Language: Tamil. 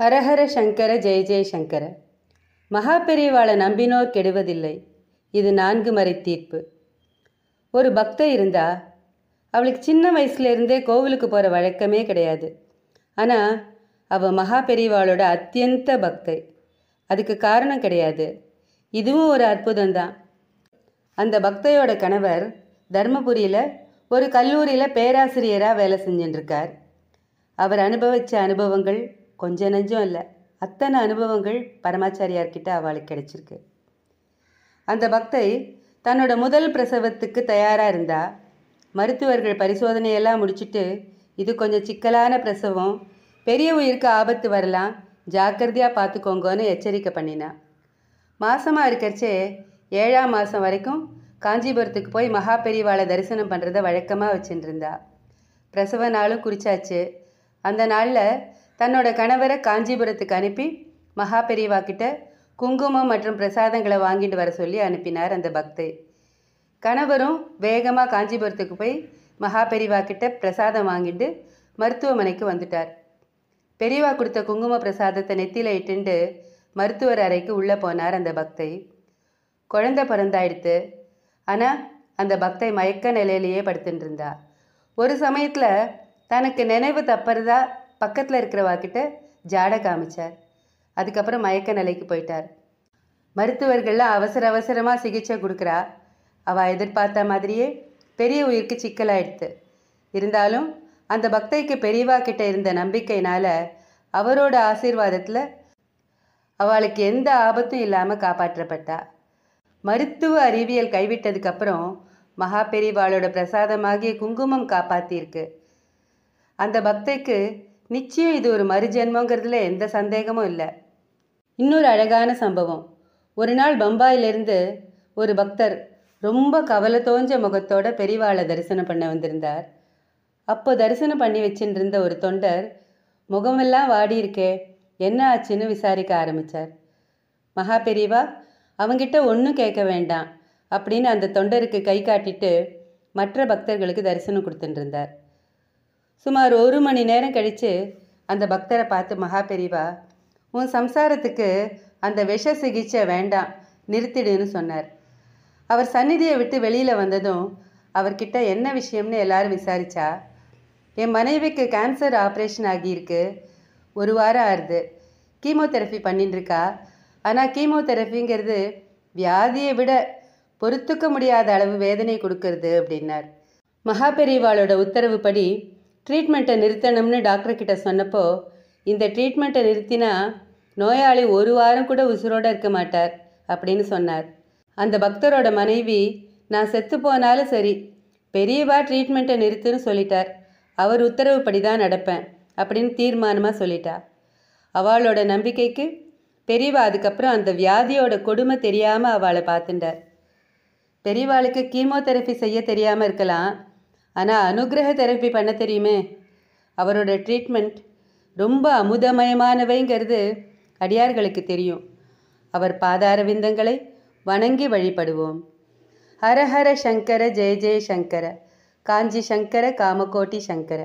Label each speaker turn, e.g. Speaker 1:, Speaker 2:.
Speaker 1: ஹரஹர சங்கர ஜெய ஜெயசங்கர பெரியவாளை நம்பினோர் கெடுவதில்லை இது நான்கு மறை தீர்ப்பு ஒரு பக்த இருந்தா அவளுக்கு சின்ன வயசுலேருந்தே கோவிலுக்கு போகிற வழக்கமே கிடையாது ஆனால் அவள் மகாபெரிவாளோட அத்தியந்த பக்தை அதுக்கு காரணம் கிடையாது இதுவும் ஒரு அற்புதம்தான் அந்த பக்தையோட கணவர் தர்மபுரியில் ஒரு கல்லூரியில் பேராசிரியராக வேலை செஞ்சுட்டுருக்கார் அவர் அனுபவித்த அனுபவங்கள் கொஞ்சம் நெஞ்சம் இல்லை அத்தனை அனுபவங்கள் பரமாச்சாரியார்கிட்ட அவளுக்கு கிடைச்சிருக்கு அந்த பக்தை தன்னோட முதல் பிரசவத்துக்கு தயாராக இருந்தா மருத்துவர்கள் பரிசோதனையெல்லாம் முடிச்சுட்டு இது கொஞ்சம் சிக்கலான பிரசவம் பெரிய உயிருக்கு ஆபத்து வரலாம் ஜாக்கிரதையாக பார்த்துக்கோங்கன்னு எச்சரிக்கை பண்ணினா மாசமாக இருக்கிறச்சே ஏழாம் மாதம் வரைக்கும் காஞ்சிபுரத்துக்கு போய் மகா பெரிவாளை தரிசனம் பண்ணுறத வழக்கமாக வச்சுட்டு இருந்தா பிரசவ நாளும் குறிச்சாச்சு அந்த நாளில் தன்னோட கணவரை காஞ்சிபுரத்துக்கு அனுப்பி மகா பெரியவா கிட்ட குங்குமம் மற்றும் பிரசாதங்களை வாங்கிட்டு வர சொல்லி அனுப்பினார் அந்த பக்தை கணவரும் வேகமாக காஞ்சிபுரத்துக்கு போய் மகா பெரியவா கிட்ட பிரசாதம் வாங்கிட்டு மருத்துவமனைக்கு வந்துட்டார் பெரியவா கொடுத்த குங்கும பிரசாதத்தை நெத்தியில் இட்டுண்டு மருத்துவர் அறைக்கு உள்ளே போனார் அந்த பக்தை குழந்த பிறந்தாயிடுத்து ஆனால் அந்த பக்தை மயக்க நிலையிலேயே படுத்துட்டு இருந்தா ஒரு சமயத்தில் தனக்கு நினைவு தப்புறதா பக்கத்தில் இருக்கிறவாக்கிட்ட ஜாட காமிச்சார் அதுக்கப்புறம் மயக்க நிலைக்கு போயிட்டார் மருத்துவர்கள்லாம் அவசர அவசரமாக சிகிச்சை கொடுக்குறா அவள் எதிர்பார்த்த மாதிரியே பெரிய உயிருக்கு சிக்கலாயிடுத்து இருந்தாலும் அந்த பக்தைக்கு பெரியவா கிட்ட இருந்த நம்பிக்கையினால் அவரோட ஆசீர்வாதத்தில் அவளுக்கு எந்த ஆபத்தும் இல்லாமல் காப்பாற்றப்பட்டா மருத்துவ அறிவியல் கைவிட்டதுக்கப்புறம் மகா பெரியவாளோட பிரசாதமாகிய குங்குமம் காப்பாற்றியிருக்கு அந்த பக்தைக்கு நிச்சயம் இது ஒரு மறுஜென்மங்கிறதுல எந்த சந்தேகமும் இல்லை இன்னொரு அழகான சம்பவம் ஒரு நாள் பம்பாயிலிருந்து ஒரு பக்தர் ரொம்ப கவலை தோஞ்ச முகத்தோட பெரிவாளை தரிசனம் பண்ண வந்திருந்தார் அப்போ தரிசனம் பண்ணி வச்சுருந்த ஒரு தொண்டர் முகமெல்லாம் வாடி இருக்கே என்ன ஆச்சுன்னு விசாரிக்க ஆரம்பித்தார் மகா பெரியவா அவங்கிட்ட ஒன்றும் கேட்க வேண்டாம் அப்படின்னு அந்த தொண்டருக்கு கை காட்டிட்டு மற்ற பக்தர்களுக்கு தரிசனம் கொடுத்துட்டு இருந்தார் சுமார் ஒரு மணி நேரம் கழித்து அந்த பக்தரை பார்த்து மகா பெரிவா உன் சம்சாரத்துக்கு அந்த விஷ சிகிச்சை வேண்டாம் நிறுத்திடுன்னு சொன்னார் அவர் சந்நிதியை விட்டு வெளியில் வந்ததும் அவர்கிட்ட என்ன விஷயம்னு எல்லாரும் விசாரிச்சா என் மனைவிக்கு கேன்சர் ஆப்ரேஷன் ஆகியிருக்கு ஒரு வாரம் ஆறுது கீமோதெரப்பி பண்ணிட்டுருக்கா ஆனால் கீமோதெரப்பிங்கிறது வியாதியை விட பொறுத்துக்க முடியாத அளவு வேதனை கொடுக்கறது அப்படின்னார் மகாபெரிவாளோட உத்தரவுப்படி ட்ரீட்மெண்ட்டை நிறுத்தணும்னு டாக்டர்கிட்ட சொன்னப்போ இந்த ட்ரீட்மெண்ட்டை நிறுத்தினா நோயாளி ஒரு வாரம் கூட உசுரோடு இருக்க மாட்டார் அப்படின்னு சொன்னார் அந்த பக்தரோட மனைவி நான் செத்து போனாலும் சரி பெரியவா ட்ரீட்மெண்ட்டை நிறுத்துன்னு சொல்லிட்டார் அவர் உத்தரவுப்படி தான் நடப்பேன் அப்படின்னு தீர்மானமாக சொல்லிட்டா அவளோட நம்பிக்கைக்கு பெரியவா அதுக்கப்புறம் அந்த வியாதியோட கொடுமை தெரியாமல் அவளை பார்த்துட்டார் பெரியவாளுக்கு கீமோதெரபி செய்ய தெரியாமல் இருக்கலாம் ஆனால் அனுகிரக தெரப்பி பண்ண தெரியுமே அவரோட ட்ரீட்மெண்ட் ரொம்ப அமுதமயமானவைங்கிறது அடியார்களுக்கு தெரியும் அவர் பாதார விந்தங்களை வணங்கி வழிபடுவோம் ஹரஹர சங்கர ஜெய ஜெய சங்கர காஞ்சி சங்கர காமகோட்டி சங்கர